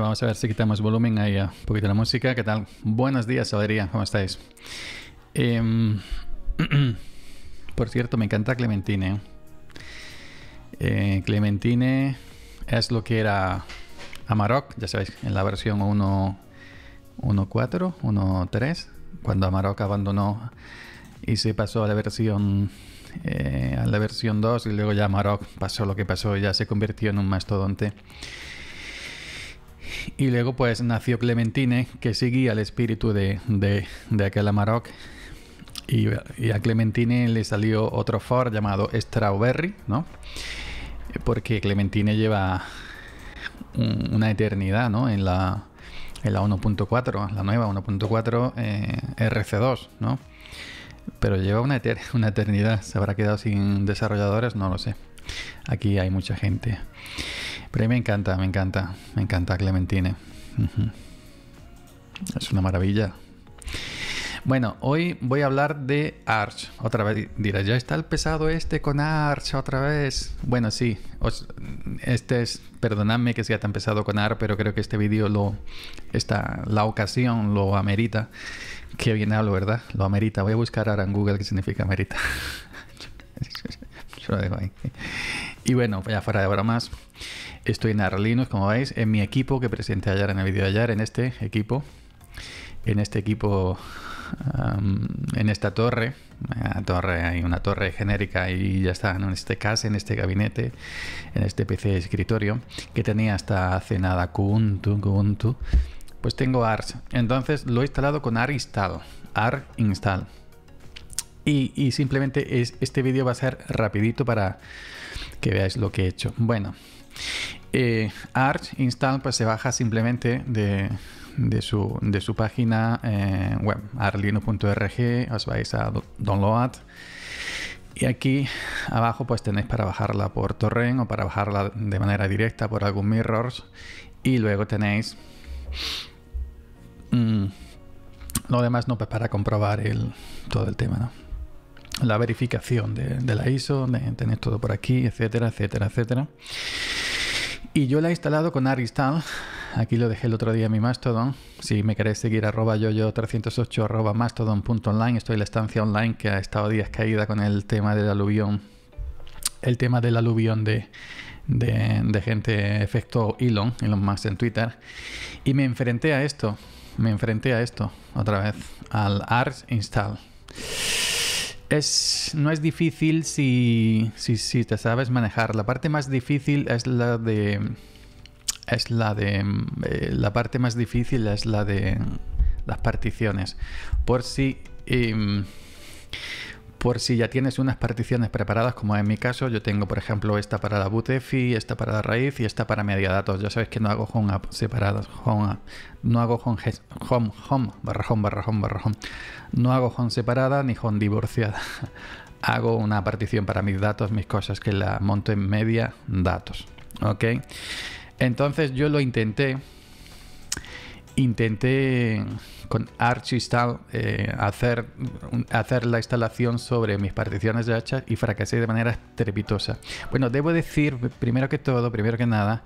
vamos a ver si quitamos volumen ahí un poquito la música. ¿Qué tal? Buenos días, Sabería. ¿Cómo estáis? Em, por cierto, me encanta Clementine. ¿eh? Eh, Clementine es lo que era Amarok, ya sabéis, en la versión 1.4, 1.3, cuando Amarok abandonó y se pasó a la versión eh, a la versión 2 y luego ya Amarok pasó lo que pasó, ya se convirtió en un mastodonte. Y luego pues nació Clementine, que seguía el espíritu de, de, de aquel Amarok. Y, a Clementine le salió otro Ford llamado Strawberry, ¿no? Porque Clementine lleva una eternidad, ¿no? En la, en la 1.4, la nueva 1.4 eh, RC2, ¿no? Pero lleva una eternidad. ¿Se habrá quedado sin desarrolladores? No lo sé. Aquí hay mucha gente. Pero me encanta, me encanta, me encanta Clementine. Es una maravilla. Bueno, hoy voy a hablar de Arch. Otra vez dirás, ya está el pesado este con Arch otra vez. Bueno, sí, este es, perdonadme que sea tan pesado con Arch, pero creo que este vídeo lo, está, la ocasión lo amerita. Qué bien hablo, ¿verdad? Lo amerita. Voy a buscar ahora en Google qué significa amerita. Y bueno, ya fuera de ahora más, estoy en Arlinos, como veis, en mi equipo que presenté ayer en el vídeo de ayer, en este equipo, en este equipo, en esta torre, torre, hay una torre genérica y ya está, en este caso, en este gabinete, en este PC de escritorio, que tenía hasta hace nada pues tengo ARS. Entonces lo he instalado con AR install, AR install. Y, simplemente este vídeo va a ser rapidito para que veáis lo que he hecho. Bueno, eh, Arch Install pues se baja simplemente de, de su, página eh, web, arlino.org, os vais a download. Y aquí abajo pues tenéis para bajarla por torrent o para bajarla de manera directa por algún mirrors. Y luego tenéis mm, lo demás no pues, para comprobar el, todo el tema. ¿no? la verificación de, la ISO, de tener todo por aquí, etcétera, etcétera, etcétera. Y yo la he instalado con Aristal. Aquí lo dejé el otro día en mi Mastodon. Si me queréis seguir, arroba yoyo308 arroba mastodon.online. Estoy en la estancia online que ha estado días caída con el tema del aluvión. El tema del aluvión de, gente efecto Elon, Elon más en Twitter. Y me enfrenté a esto. Me enfrenté a esto otra vez. Al Ars Install es, no es difícil si, si, si, te sabes manejar. La parte más difícil es la de... Es la de... Eh, la parte más difícil es la de las particiones. Por si... Em, por si ya tienes unas particiones preparadas, como en mi caso, yo tengo por ejemplo esta para la bootefi, esta para la raíz y esta para media datos. Ya sabéis que no hago home app separadas, no hago home, home, home, barra home, barra home, home. No hago home separada ni home divorciada. hago una partición para mis datos, mis cosas, que la monto en media datos. ¿Ok? Entonces yo lo intenté intenté con Arch eh, hacer, hacer la instalación sobre mis particiones de hacha y fracasé de manera estrepitosa. Bueno, debo decir, primero que todo, primero que nada,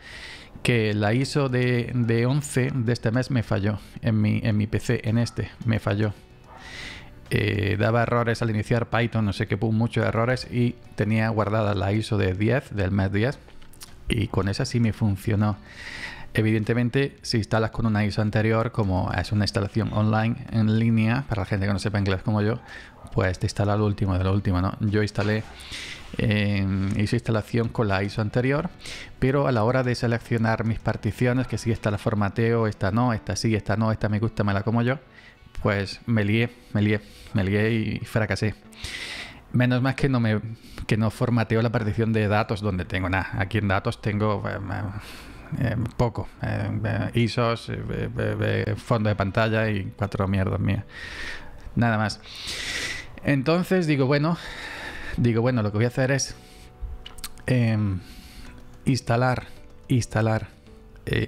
que la ISO de, 11 de este mes me falló en mi, en mi PC, en este, me falló. Eh, daba errores al iniciar Python, no sé qué, muchos errores y tenía guardada la ISO de 10, del mes 10, y con esa sí me funcionó. Evidentemente, si instalas con una ISO anterior, como es una instalación online en línea, para la gente que no sepa inglés como yo, pues te instala lo último de lo último, ¿no? Yo instalé eh, em, ISO instalación con la ISO anterior, pero a la hora de seleccionar mis particiones, que si esta la formateo, esta no, esta sí, esta no, esta me gusta, me la como yo, pues me lié, me lié, me lié y fracasé. Menos más que no me que no formateo la partición de datos donde tengo nada. Aquí en datos tengo em, eh, poco. Eh, ISOs, eh, fondo de pantalla y cuatro mierdas mías. Nada más. Entonces digo, bueno, digo, bueno, lo que voy a hacer es em, instalar, instalar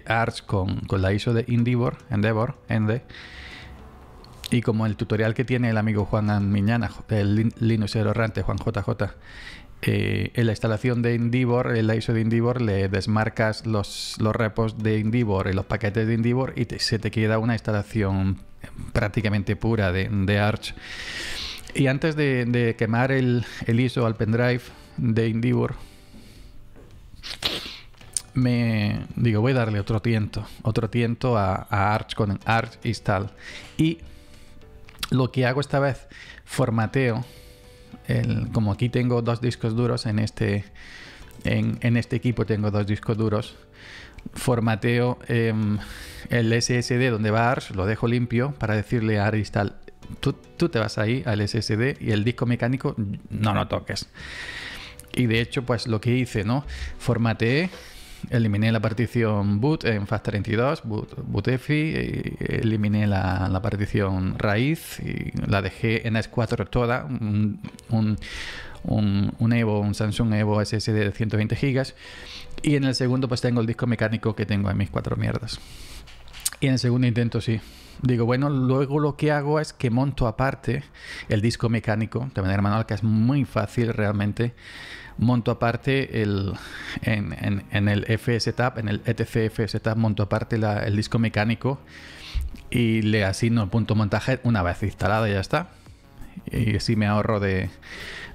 Arch con, la ISO de Endeavor, Endeavor, Ende. Y como el tutorial que tiene el amigo Juan Miñana, el Linux errante, Juan JJ, eh, en la instalación de Indivor, en la ISO de Indivor, le desmarcas los, los repos de Indivor y eh, los paquetes de Indivor y se te queda una instalación prácticamente pura de, Arch. Y antes de, quemar el, ISO al pendrive de Indivor, me digo, voy a darle otro tiento, otro tiento a, Arch con Arch install. Y lo que hago esta vez, formateo, como aquí tengo dos discos duros, en este, en, este equipo tengo dos discos duros, formateo em, el SSD donde va ARS, lo dejo limpio para decirle a Aristal, tú, tú te vas ahí al SSD y el disco mecánico no lo toques. Y de hecho, pues lo que hice, ¿no? Formateé eliminé la partición boot en FAST32, boot, efi eliminé la, partición raíz y la dejé en S4 toda, un, un, un, Evo, un Samsung Evo SSD de 120 GB y en el segundo pues tengo el disco mecánico que tengo en mis cuatro mierdas. Y en el segundo intento sí. Digo, bueno, luego lo que hago es que monto aparte el disco mecánico de manera manual, que es muy fácil realmente. Monto aparte el, en, en, en el en el ETC tap monto aparte el disco mecánico y le asigno el punto montaje una vez instalado y ya está. Y así me ahorro de,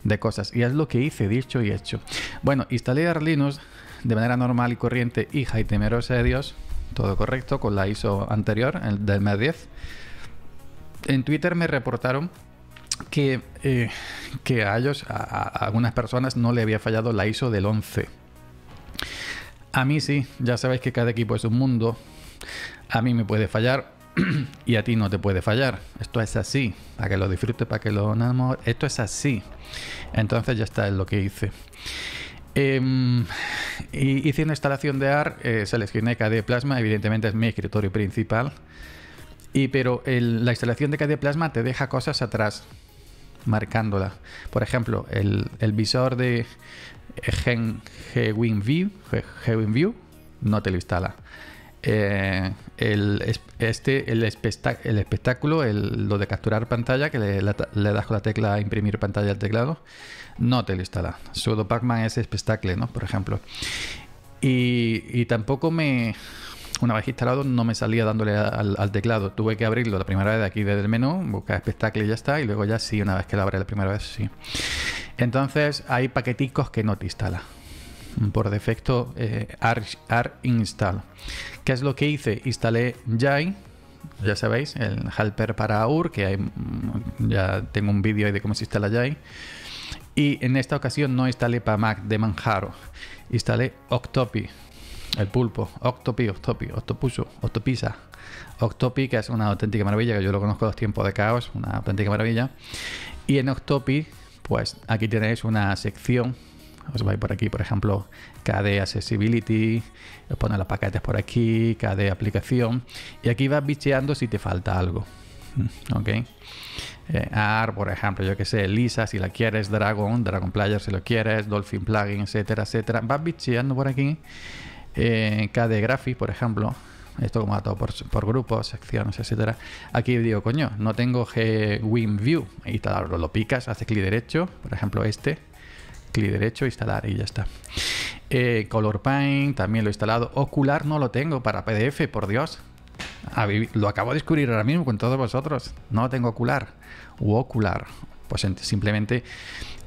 de cosas. Y es lo que hice, dicho y hecho. Bueno, instalé Arlinux de manera normal y corriente, hija y temerosa de Dios todo correcto, con la ISO anterior, el del mes 10. En Twitter me reportaron que, eh, que a ellos, a, algunas personas, no le había fallado la ISO del 11. A mí sí, ya sabéis que cada equipo es un mundo. A mí me puede fallar y a ti no te puede fallar. Esto es así, para que lo disfrutes, para que lo enamores. Esto es así. Entonces ya está, es lo que hice. Em, hice una instalación de AR, eh, seleccioné KDE Plasma, evidentemente es mi escritorio principal, pero la instalación de KDE Plasma te deja cosas atrás, marcándola. Por ejemplo, el, visor de GWinView no te lo instala. Eh, el, este, el, espectáculo, lo de capturar pantalla, que le, das con la tecla imprimir pantalla al teclado, no te lo instala. Pseudo Pacman es espectáculo, ¿no? Por ejemplo. Y, tampoco me. Una vez instalado, no me salía dándole al, teclado. Tuve que abrirlo la primera vez aquí desde el menú, buscar espectáculo y ya está. Y luego ya sí, una vez que lo abre la primera vez, sí. Entonces hay paqueticos que no te instala por defecto eh, arch, install. ¿Qué es lo que hice? Instalé Jai, ya sabéis, el helper para AUR, que hay, mm, ya tengo un vídeo de cómo se instala Jai. Y en esta ocasión no instalé para Mac de Manjaro, instalé Octopi, el pulpo, Octopi, Octopi, Octopuso, Octopisa, Octopi, que es una auténtica maravilla, que yo lo conozco los tiempos de caos, una auténtica maravilla. Y en Octopi, pues aquí tenéis una sección os pues vais por aquí, por ejemplo, KDE Accessibility, os pone los paquetes por aquí, KDE Aplicación, y aquí vas bicheando si te falta algo. Mm, ¿Ok? Eh, AR, por ejemplo, yo que sé, Lisa si la quieres, Dragon, Dragon Player si lo quieres, Dolphin Plugin, etcétera, etcétera. Vas bicheando por aquí. Eh, KDE Graphics, por ejemplo, esto como va por, por grupos, secciones, etcétera. Aquí digo, coño, no tengo G Win Ahí está, lo, lo picas, haces clic derecho, por ejemplo, este, clic derecho, instalar y ya está. Eh, color Paint también lo he instalado. Ocular no lo tengo para PDF, por Dios. Lo acabo de descubrir ahora mismo con todos vosotros. No tengo ocular. U ocular. Pues simplemente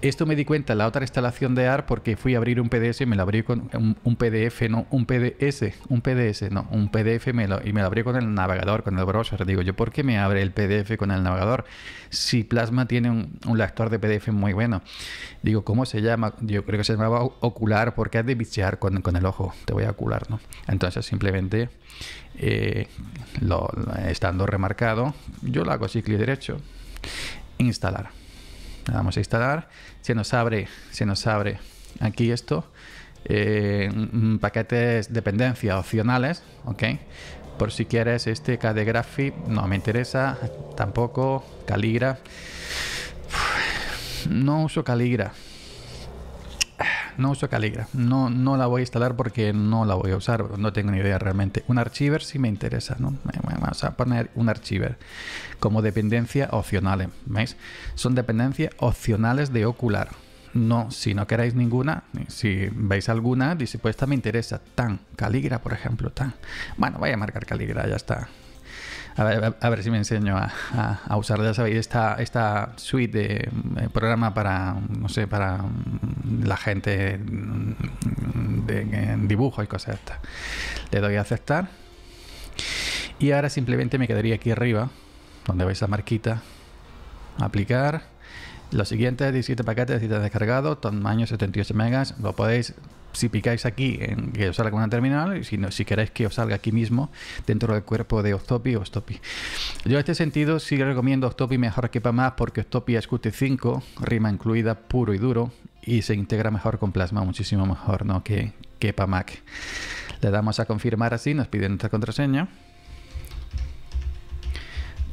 esto me di cuenta en la otra instalación de AR porque fui a abrir un PDF y me lo abrí con un, PDF, no, un PDS, un PDS, no, un PDF y me lo abrí con el navegador, con el browser. Digo yo, ¿por qué me abre el PDF con el navegador? Si Plasma tiene un, lector de PDF muy bueno. Digo, ¿cómo se llama? Yo creo que se llamaba ocular porque has de bichear con, el ojo. Te voy a ocular, ¿no? Entonces simplemente eh, estando remarcado, yo lo hago así, clic derecho, instalar vamos a instalar. Se nos abre, se nos abre aquí esto. Eh, paquetes dependencia opcionales, ¿ok? Por si quieres este Graphic no me interesa, tampoco, Caligra. No uso Caligra, no uso Caligra. No, no la voy a instalar porque no la voy a usar. No tengo ni idea realmente. Un archiver sí me interesa, ¿no? Vamos a poner un archiver como dependencia opcional. ¿eh? ¿Veis? Son dependencias opcionales de Ocular. No, si no queréis ninguna, si veis alguna, dice, pues esta me interesa. Tan, Caligra, por ejemplo, tan. Bueno, voy a marcar Caligra, ya está. A ver, si me enseño a, usar, ya sabéis, esta, esta suite de, eh, programa para, no sé, para mm, la gente mm, de, dibujo y cosas estas. Le doy a aceptar. Y ahora simplemente me quedaría aquí arriba, donde vais a marquita, aplicar. Los siguientes 17 paquetes de descargados, tamaño 78 megas, lo podéis si picáis aquí, en que os salga una terminal, y si, si queréis que os salga aquí mismo, dentro del cuerpo de Octopi o Octopi. Yo en este sentido sí recomiendo Octopi mejor que para porque Octopi es Qt5, rima incluida puro y duro, y se integra mejor con Plasma, muchísimo mejor ¿no? que, que Mac. Le damos a confirmar así, nos piden nuestra contraseña.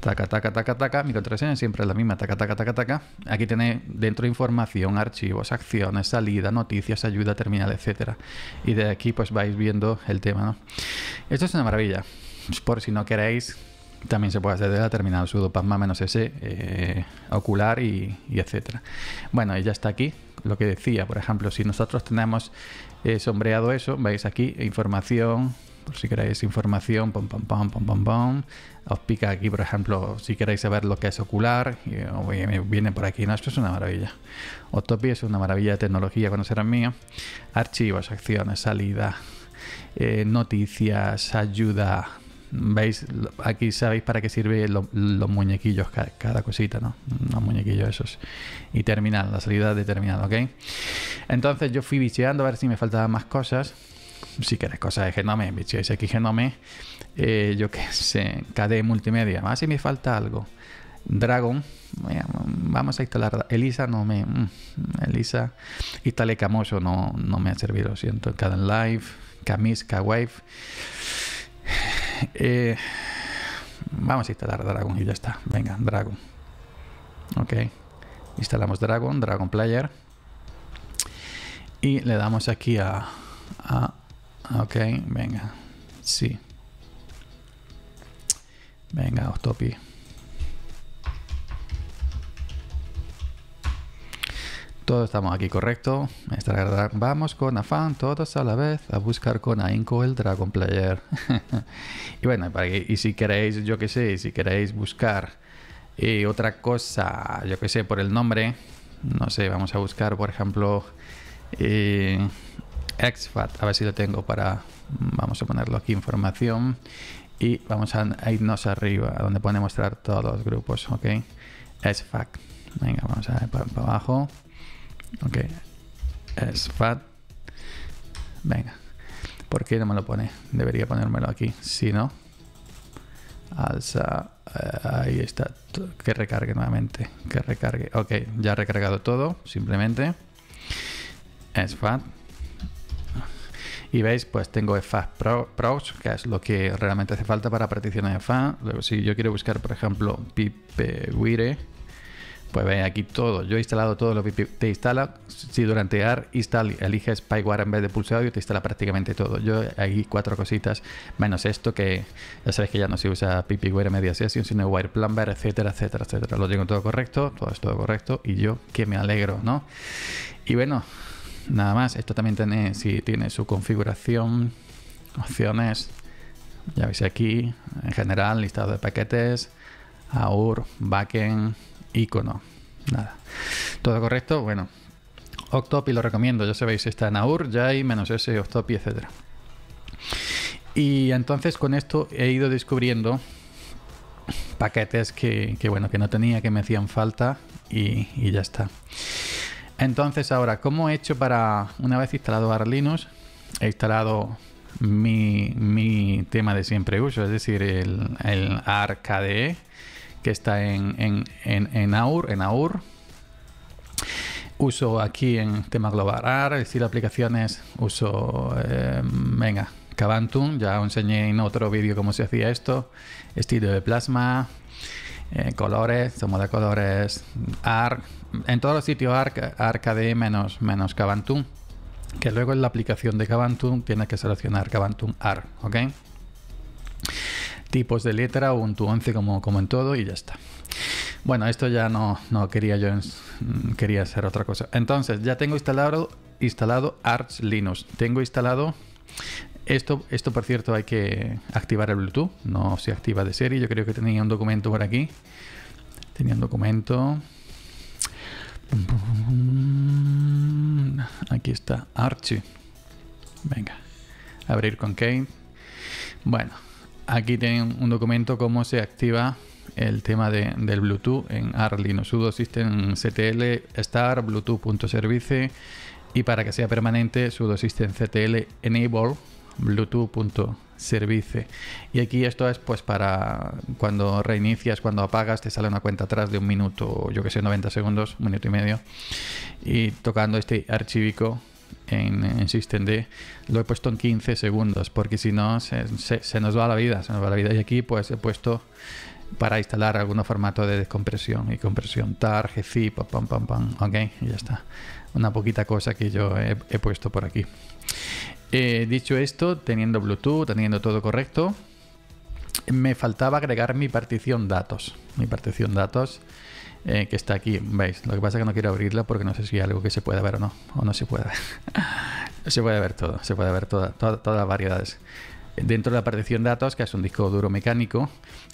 Taca, taca, taca, taca. Mi contraseña siempre es la misma. Taca, taca, taca, taca. Aquí tiene dentro información, archivos, acciones, salida, noticias, ayuda, terminal, etcétera. Y de aquí pues vais viendo el tema, ¿no? Esto es una maravilla. Por si no queréis, también se puede hacer de la terminal pasma menos S, eh, ocular y, etcétera. Bueno, y ya está aquí lo que decía. Por ejemplo, si nosotros tenemos eh, sombreado eso, veis aquí información, por si queréis información, pom, pom, pom, pom, pom, Os pica aquí, por ejemplo, si queréis saber lo que es ocular, eh, eh, viene por aquí, no, esto es una maravilla. Otopia es una maravilla de tecnología, conocerán mía. Archivos, acciones, salida, eh, noticias, ayuda. ¿Veis? Aquí sabéis para qué sirven los muñequillos, cada, cosita, ¿no? Los muñequillos esos. Y terminal, la salida de terminal, ¿ok? Entonces yo fui bicheando a ver si me faltaban más cosas si queréis cosas de Genome, es aquí Genome, eh, yo que sé, KD Multimedia, más ah, si me falta algo. Dragon, eh, vamos a instalar Elisa, no me. Mm, Elisa, Instale Camoso no, no me ha servido, lo siento. en Live, Camis, Kwave. Eh, vamos a instalar Dragon y ya está. Venga, Dragon. Ok. Instalamos Dragon, Dragon Player. Y le damos aquí a Ah, ok, venga. Sí. Venga, Ostopi. Todos estamos aquí, correcto. Vamos con afán, todos a la vez, a buscar con Ainco el Dragon Player. y bueno, y si queréis, yo que sé, si queréis buscar eh, otra cosa, yo que sé, por el nombre, no sé, vamos a buscar, por ejemplo, eh, exFAT, a ver si lo tengo para, vamos a ponerlo aquí, información, y vamos a, irnos arriba, donde pone mostrar todos los grupos, ok, exFAT, venga, vamos a ir para, abajo, ok, exFAT, venga, ¿por qué no me lo pone? Debería ponérmelo aquí, si no, alza, eh, ahí está, que recargue nuevamente, que recargue, ok, ya ha recargado todo, simplemente, exFAT, y veis, pues tengo FAS Pro, que es lo que realmente hace falta para particiones FAS. Luego, si yo quiero buscar, por ejemplo, pipewire, pues veis aquí todo. Yo he instalado todo lo que te instala. Si durante AR install, eliges PyWire en vez de pulse audio, te instala prácticamente todo. Yo aquí cuatro cositas, menos esto que ya sabéis que ya no se usa wire Media sesión sino Wire etcétera, etcétera, etcétera. Lo tengo todo correcto, todo es todo correcto y yo que me alegro, ¿no? Y bueno, nada más. Esto también tiene, si tiene su configuración, opciones, ya veis aquí, en general, listado de paquetes, AUR, backend, icono, nada. Todo correcto, bueno. Octopi lo recomiendo, ya sabéis, está en AUR, hay menos S, Octopi, etc. Y entonces con esto he ido descubriendo paquetes que, bueno, que no tenía, que me hacían falta y ya está. Entonces ahora, ¿cómo he hecho para, una vez instalado AR Linux, he instalado mi, tema de siempre uso, es decir, el, el AR e, que está en, AUR, en AUR. Uso aquí en tema global AR, es decir, aplicaciones, uso, eh, venga, ya os enseñé en otro vídeo cómo se hacía esto, estilo de plasma, eh, colores, tomo de colores, AR, en todos los sitios Arc, Arcade menos, menos que luego en la aplicación de cabantú, tienes que seleccionar cabantú AR, ¿ok? Tipos de letra, Ubuntu 11 como, como en todo y ya está. Bueno, esto ya no, no quería yo, mm, quería hacer otra cosa. Entonces, ya tengo instalado, instalado Arch Linux. Tengo instalado esto, esto, por cierto, hay que activar el Bluetooth. No se activa de serie. Yo creo que tenía un documento por aquí. Tenía un documento. Aquí está Archie. Venga, abrir con Kane. Bueno, aquí tienen un documento cómo se activa el tema del Bluetooth en Arlino, Linux Sudo System CTL Star Bluetooth.service y para que sea permanente sudo system CTL Enable bluetooth.service. Y aquí esto es pues para cuando reinicias, cuando apagas, te sale una cuenta atrás de un minuto, yo que sé, 90 segundos, un minuto y medio. Y tocando este archivico en, SystemD, lo he puesto en 15 segundos, porque si no se, nos va la vida, se nos va la vida. Y aquí pues he puesto para instalar algún formato de descompresión y compresión tar, zip. pam pam pam, ok, y ya está. Una poquita cosa que yo he puesto por aquí. Eh, dicho esto, teniendo Bluetooth, teniendo todo correcto, me faltaba agregar mi partición datos. Mi partición datos eh, que está aquí, veis. Lo que pasa es que no quiero abrirla porque no sé si hay algo que se pueda ver o no. O no se puede ver. se puede ver todo, se puede ver toda, todas las variedades. Dentro de la partición datos, que es un disco duro mecánico,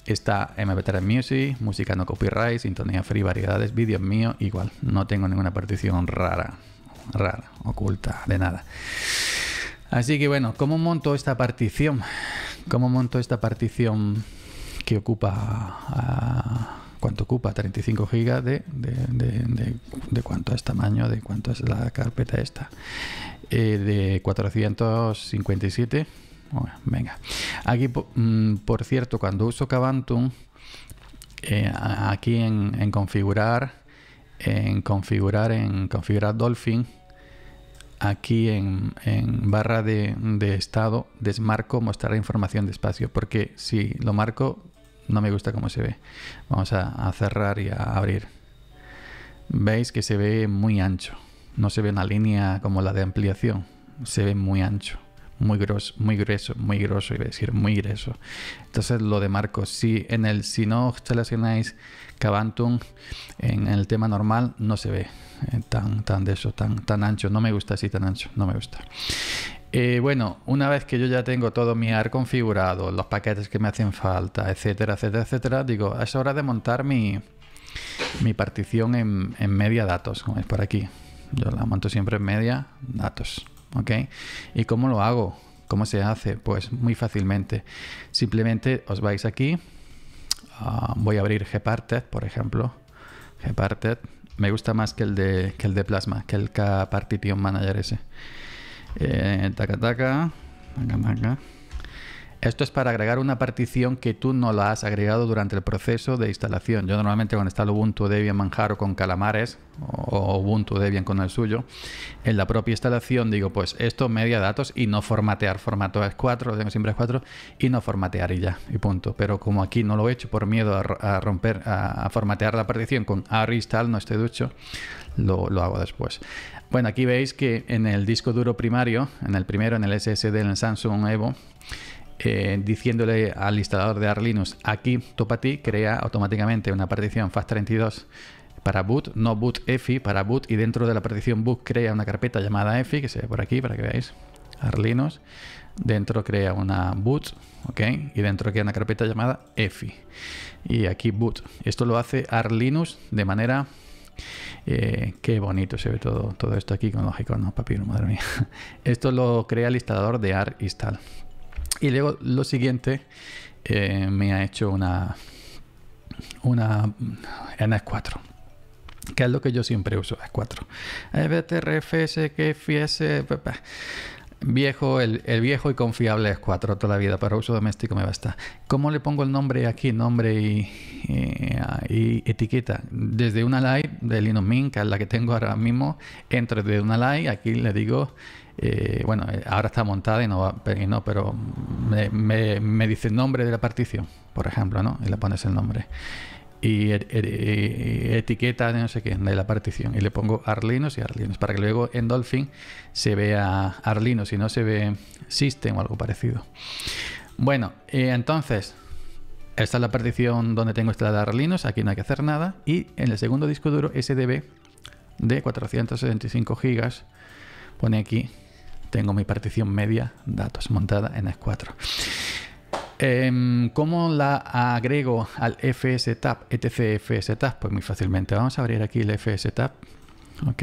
está MP3 Music, música no copyright, sintonía free, variedades, vídeos míos, igual. No tengo ninguna partición rara, rara, oculta, de nada. Así que bueno, ¿cómo monto esta partición? ¿Cómo monto esta partición que ocupa... ¿Cuánto ocupa? 35 GB de, de, cuánto es tamaño, de cuánto es la carpeta esta. Eh, de 457. venga. Aquí, mm, por cierto, cuando uso Cabantum, eh, aquí en, en configurar, en configurar, en configurar Dolphin, aquí en, barra de, estado desmarco mostrar información espacio porque si lo marco no me gusta cómo se ve vamos a, a, cerrar y a abrir veis que se ve muy ancho no se ve una línea como la de ampliación se ve muy ancho muy grueso, muy grueso, muy grueso, iba a decir, muy grueso. Entonces lo de demarco. Si en el, si no seleccionáis cavantum en el tema normal, no se ve eh, tan, tan de eso, tan, tan ancho. No me gusta así tan ancho, no me gusta. Eh, bueno, una vez que yo ya tengo todo mi AR configurado, los paquetes que me hacen falta, etcétera, etcétera, etcétera, digo, es hora de montar mi, partición en, en media datos, como es por aquí. Yo la monto siempre en media datos. ¿ok? ¿Y cómo lo hago? ¿Cómo se hace? Pues muy fácilmente. Simplemente os vais aquí, ah, voy a abrir Gparted, por ejemplo. Gparted me gusta más que el de, que el de Plasma, que el K Partition Manager ese. Eh, taca taca, taca. Esto es para agregar una partición que tú no la has agregado durante el proceso de instalación. Yo normalmente cuando instalo Ubuntu Debian Manjaro con Calamares o Ubuntu Debian con el suyo, en la propia instalación digo, pues esto media datos y no formatear. Formato es 4, lo tengo siempre es 4 y no formatear y ya, y punto. Pero como aquí no lo he hecho por miedo a, romper, a, formatear la partición con aristal, no esté ducho, lo, lo hago después. Bueno, aquí veis que en el disco duro primario, en el primero, en el SSD, en el Samsung Evo, eh, diciéndole al instalador de arlinux aquí Topati crea automáticamente una partición FAST32 para boot, no boot EFI, para boot y dentro de la partición boot crea una carpeta llamada EFI, que se ve por aquí para que veáis, arlinux dentro crea una boot, ok, y dentro crea una carpeta llamada EFI. Y aquí boot. Esto lo hace arlinux de manera eh, qué bonito se ve todo, todo esto aquí con los iconos, papi, madre mía. Esto lo crea el instalador de AR install. Y luego lo siguiente eh, me ha hecho una, una s 4 Que es lo que yo siempre uso, S4. BTRFS, eh, que viejo, el, viejo y confiable es 4 toda la vida, para uso doméstico me basta. ¿Cómo le pongo el nombre aquí? Nombre y, etiqueta. Desde una live de Linux Mint, que es la que tengo ahora mismo, entro de una live, aquí le digo eh, bueno, eh, ahora está montada y no, va, pero me, dice el nombre de la partición, por ejemplo, ¿no? Y le pones el nombre. Y, er, er, eh, etiqueta de no sé qué, de la partición. Y le pongo Arlinos y Arlinos, para que luego en Dolphin se vea Arlinos y no se ve System o algo parecido. Bueno, entonces, esta es la partición donde tengo esta de Arlinos, aquí no hay que hacer nada. Y en el segundo disco duro SDB de 475 GB. Pone aquí, tengo mi partición media, datos montada en S4. Em, ¿Cómo la agrego al FS etc FS Pues muy fácilmente. Vamos a abrir aquí el FS Ok.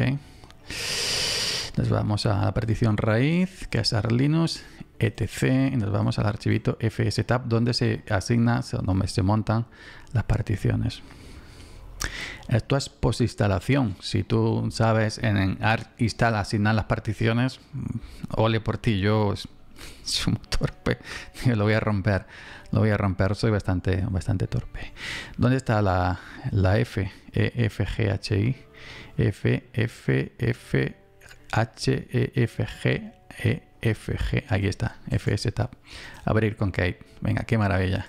Nos vamos a la partición raíz, que es Arlinux, etc. Y nos vamos al archivito FS donde se asigna, donde se montan las particiones. Esto es post-instalación. Si tú sabes en, art asignar las particiones, mm, ole por ti, yo soy muy torpe, lo voy a romper, lo voy a romper, soy bastante, bastante torpe. ¿Dónde está la, F? E, F, G, H, I, F, F, F, H, E, F, G, E, F, G, aquí está, F, S, Abrir con Kate. Venga, qué maravilla.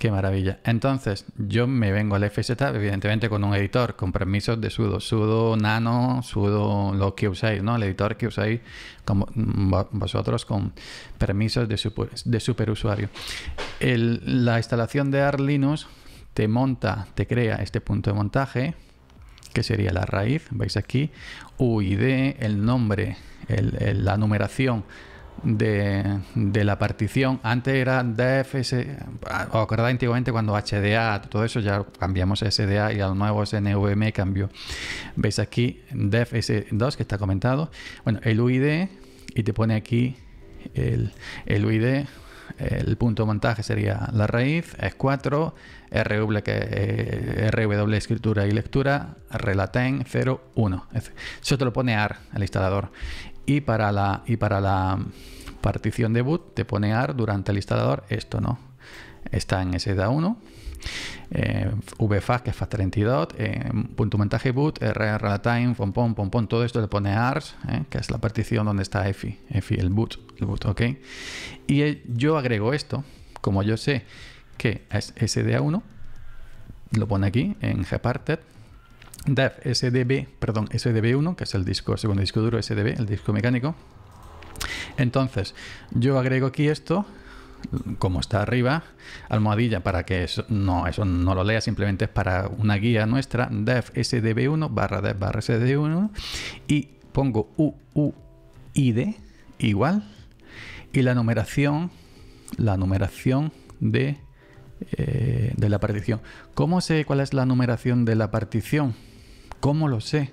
Qué maravilla. Entonces, yo me vengo al FZ, evidentemente con un editor, con permisos de sudo, sudo nano, sudo lo que usáis, ¿no? El editor que usáis como mm, vosotros con permisos de, superusuario. la instalación de arlinux Linux te monta, te crea este punto de montaje, que sería la raíz, veis aquí, UID, el nombre, la numeración de, la partición. Antes era DFS, os acordáis antiguamente cuando HDA, todo eso, ya cambiamos SDA y al nuevo SNVM cambio, Veis aquí DFS2 que está comentado. Bueno, el UID y te pone aquí el, el UID. El punto de montaje sería la raíz, es 4, RW, que, eh, RW escritura y lectura, relaten 0, 1. Eso te lo pone AR, el instalador y para la, y para la partición de boot te pone AR durante el instalador, esto no. Está en SDA1, eh, que es FAS32, eh, punto montaje boot, RR time, pom pom, todo esto le pone ARS, eh, que es la partición donde está EFI, EFI, el boot, el boot, ok. Y eh, yo agrego esto, como yo sé que es SDA1, lo pone aquí en Gparted, dev SDB, perdón, SDB1, que es el disco, segundo disco duro SDB, el disco mecánico. Entonces, yo agrego aquí esto, como está arriba, almohadilla para que eso no, eso no lo lea, simplemente es para una guía nuestra, dev SDB1 barra dev barra SDB1 y pongo UUID igual y la numeración, la numeración de, eh, de la partición. ¿Cómo sé cuál es la numeración de la partición? ¿Cómo lo sé?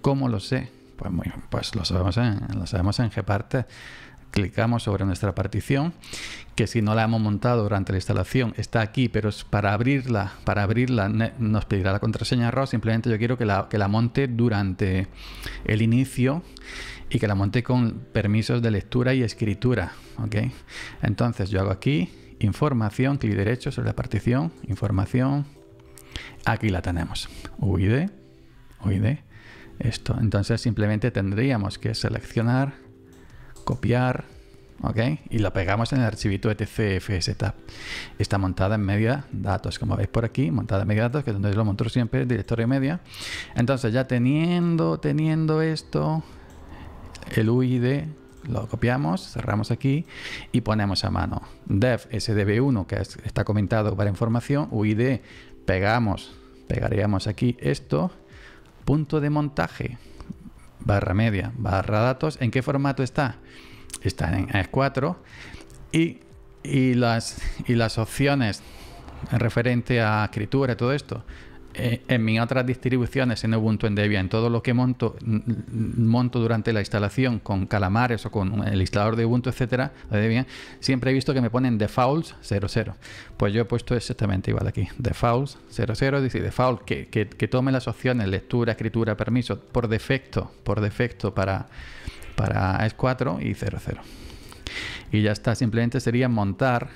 ¿Cómo lo sé? Pues, pues lo, sabemos en, lo sabemos en Gparted, Clicamos sobre nuestra partición, que si no la hemos montado durante la instalación está aquí, pero para abrirla, para abrirla nos pedirá la contraseña RAW. Simplemente yo quiero que la, monte durante el inicio y que la monte con permisos de lectura y escritura. ¿ok? Entonces yo hago aquí información, clic derecho sobre la partición, información. Aquí la tenemos. UID UID esto. Entonces simplemente tendríamos que seleccionar, copiar, ¿ok? Y lo pegamos en el archivito etcfz. Está montada en media datos, como veis por aquí, montada en media datos, que es donde lo monto siempre, el directorio media. Entonces ya teniendo, teniendo esto, el UID lo copiamos, cerramos aquí y ponemos a mano. Dev SDB1, que está comentado para información, UID, pegamos, pegaríamos aquí esto Punto de montaje, barra media, barra datos. ¿En qué formato está? Está en S4. Y, las, y las opciones referente a escritura y todo esto eh, en mis otras distribuciones, en Ubuntu, en Debian, todo lo que monto, monto durante la instalación con calamares o con el instalador de Ubuntu, etcétera, Debian, siempre he visto que me ponen defaults 00. Pues yo he puesto exactamente igual aquí, defaults 00, dice default, que, que, tome las opciones lectura, escritura, permiso, por defecto, por defecto para, para S4 y 00. Y ya está, simplemente sería montar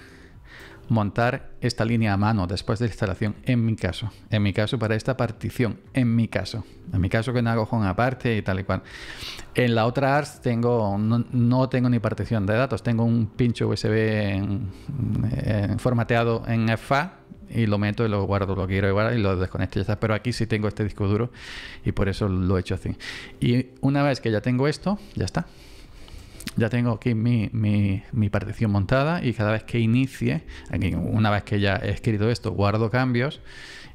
montar esta línea a mano después de la instalación, en mi caso, en mi caso para esta partición, en mi caso, en mi caso que no hago con aparte y tal y cual. En la otra ARS tengo, no, tengo ni partición de datos, tengo un pincho USB en, formateado en FA y lo meto y lo guardo, lo quiero igual y lo desconecto ya está. Pero aquí sí tengo este disco duro y por eso lo he hecho así. Y una vez que ya tengo esto, ya está ya tengo aquí mi, partición montada y cada vez que inicie, aquí una vez que ya he escrito esto, guardo cambios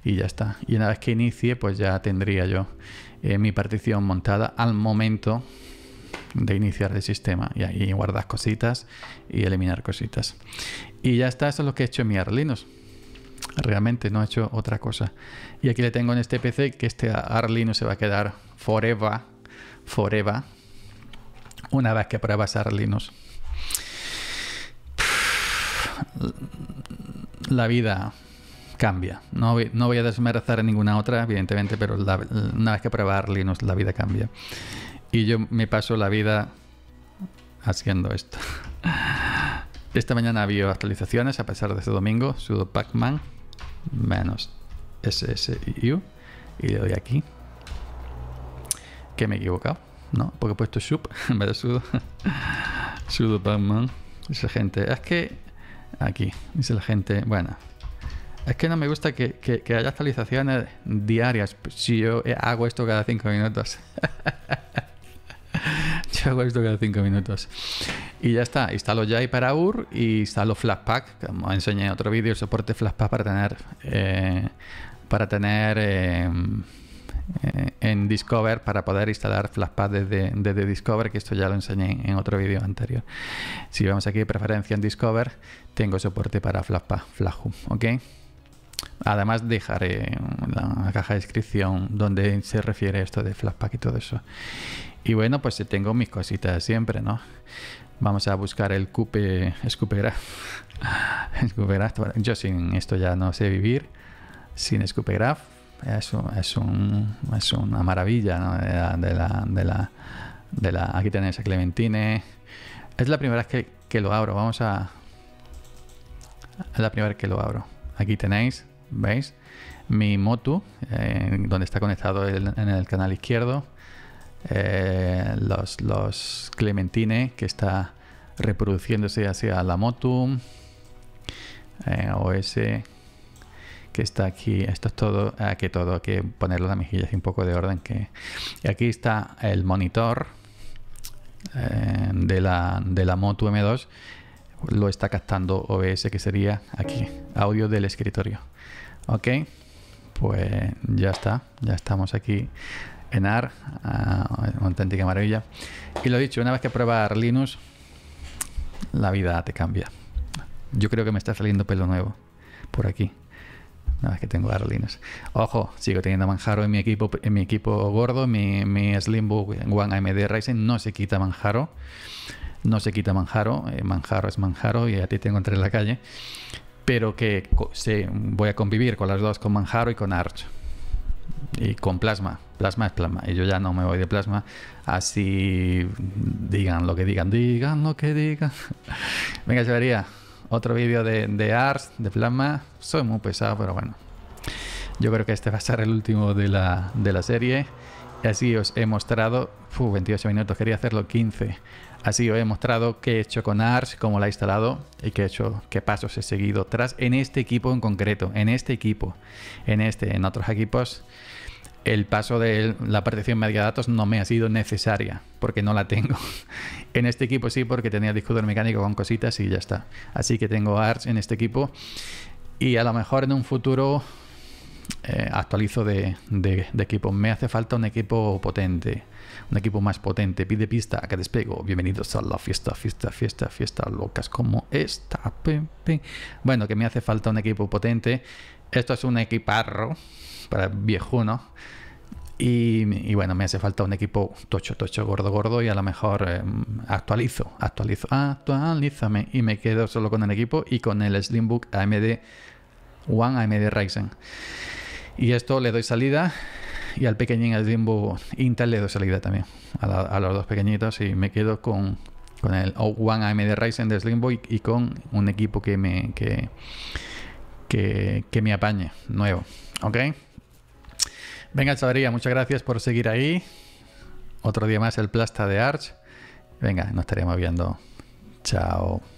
y ya está. Y una vez que inicie, pues ya tendría yo eh, mi partición montada al momento de iniciar el sistema y ahí guardas cositas y eliminar cositas. Y ya está, eso es lo que he hecho en mi Arlinux. Realmente no he hecho otra cosa. Y aquí le tengo en este PC que este Arlinux se va a quedar forever, forever una vez que pruebas usar La vida cambia. No, voy a desmerecer ninguna otra, evidentemente, pero una vez que pruebas Linux, la vida cambia. Y yo me paso la vida haciendo esto. Esta mañana había actualizaciones, a pesar de este domingo, sudo pacman menos SSIU y le doy aquí que me he equivocado ¿no? Porque he puesto Sub en vez de Sudo. sudo Batman. esa gente, es que... Aquí, dice la gente, bueno. Es que no me gusta que, haya actualizaciones diarias. Si yo eh, hago esto cada cinco minutos. yo hago esto cada cinco minutos. Y ya está, instalo ya para UR y instalo Flashpack, como enseñé en otro vídeo, el soporte Flashpack para tener, eh, para tener em, eh, en Discover para poder instalar Flashpad desde, Discover, que esto ya lo enseñé en otro vídeo anterior. Si vamos aquí preferencia en Discover, tengo soporte para Flashpad flajo ¿ok? Además dejaré la caja de descripción donde se refiere esto de Flashpack y todo eso. Y bueno, pues tengo mis cositas siempre, ¿no? Vamos a buscar el cupe Scupegraph. Yo sin esto ya no sé vivir. Sin ScoopGraph es, es, un, es una maravilla de, la, de, la, de, la, Aquí tenéis a Clementine. Es la primera vez que, lo abro. Vamos a... Es la primera vez que lo abro. Aquí tenéis, ¿veis? Mi moto eh, donde está conectado en el canal izquierdo. Eh, los, los Clementine, que está reproduciéndose hacia la Motu. Eh, OS que está aquí, esto es todo, aquí ah, todo, hay que ponerle la mejilla así un poco de orden. Que... Y aquí está el monitor eh, de, la, de la Moto M2, lo está captando OBS, que sería aquí, audio del escritorio. Ok, pues ya está, ya estamos aquí en AR, ah, auténtica maravilla. Y lo dicho, una vez que pruebas Linux, la vida te cambia. Yo creo que me está saliendo pelo nuevo por aquí. Nada, que tengo aerolíneas. Ojo, sigo teniendo Manjaro en mi equipo, en mi equipo gordo. Mi, mi Slimbook One AMD Ryzen no se quita Manjaro. No se quita Manjaro. Eh, manjaro es Manjaro y a ti tengo entre en la calle. Pero que voy a convivir con las dos, con Manjaro y con Arch. Y con Plasma. Plasma es Plasma. Y yo ya no me voy de Plasma. Así digan lo que digan. Digan lo que digan. Venga, llevaría otro vídeo de, de Ars, de Plasma. Soy muy pesado, pero bueno. Yo creo que este va a ser el último de la, de la serie. Así os he mostrado, uf, 28 minutos, quería hacerlo 15. Así os he mostrado qué he hecho con Ars, cómo la he instalado y qué, he hecho, qué pasos he seguido tras en este equipo en concreto, en este equipo, en este, en otros equipos el paso de la partición media de datos no me ha sido necesaria porque no la tengo. en este equipo sí, porque tenía disco mecánico con cositas y ya está. Así que tengo ARCH en este equipo y a lo mejor en un futuro eh, actualizo de, equipo. Me hace falta un equipo potente, un equipo más potente. Pide pista, que despego. Bienvenidos a la fiesta, fiesta, fiesta, fiesta locas como esta. Bueno, que me hace falta un equipo potente. Esto es un equiparro para viejo, ¿no? Y, bueno, me hace falta un equipo tocho, tocho, gordo, gordo y a lo mejor eh, actualizo, actualizo, actualízame y me quedo solo con el equipo y con el Slimbook AMD One AMD Ryzen. Y esto le doy salida y al pequeñín Slimbook Intel le doy salida también, a, los dos pequeñitos y me quedo con, con el One AMD Ryzen de Slimbook y, y con un equipo que me, que, que, que me apañe, nuevo, ¿ok? Venga, chavalería, muchas gracias por seguir ahí. Otro día más el Plasta de Arch. Venga, nos estaremos viendo. Chao.